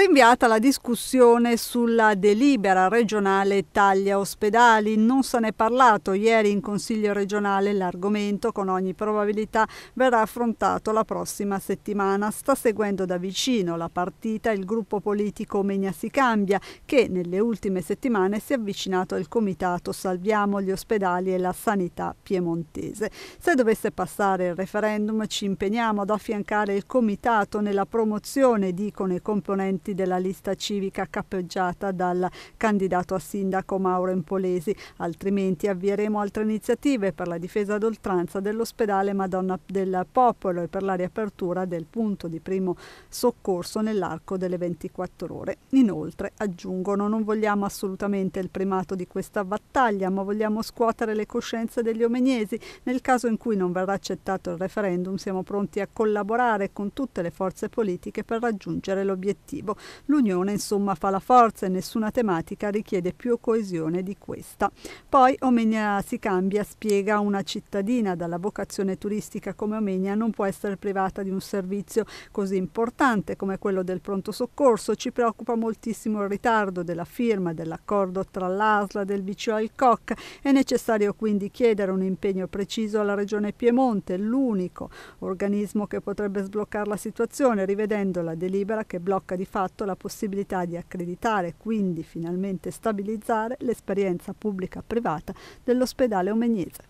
rinviata la discussione sulla delibera regionale taglia ospedali. Non se ne è parlato ieri in Consiglio regionale, l'argomento con ogni probabilità verrà affrontato la prossima settimana. Sta seguendo da vicino la partita il gruppo politico Megna si cambia che nelle ultime settimane si è avvicinato al comitato Salviamo gli ospedali e la sanità piemontese. Se dovesse passare il referendum ci impegniamo ad affiancare il comitato nella promozione, dicono i componenti candidati della lista civica cappeggiata dal candidato a sindaco Mauro Empolesi, altrimenti avvieremo altre iniziative per la difesa d'oltranza dell'ospedale Madonna del Popolo e per la riapertura del punto di primo soccorso nell'arco delle 24 ore. Inoltre, aggiungono, non vogliamo assolutamente il primato di questa battaglia, ma vogliamo scuotere le coscienze degli omeniesi. Nel caso in cui non verrà accettato il referendum, siamo pronti a collaborare con tutte le forze politiche per raggiungere l'obiettivo. L'unione insomma fa la forza e nessuna tematica richiede più coesione di questa. Poi Omegna si cambia, spiega una cittadina dalla vocazione turistica come Omegna non può essere privata di un servizio così importante come quello del pronto soccorso. Ci preoccupa moltissimo il ritardo della firma dell'accordo tra l'ASLA del vicino al COC. È necessario quindi chiedere un impegno preciso alla Regione Piemonte, l'unico organismo che potrebbe sbloccare la situazione, rivedendo la delibera che blocca di fatto contratto la possibilità di accreditare e quindi finalmente stabilizzare l'esperienza pubblica-privata dell'ospedale Omegnese.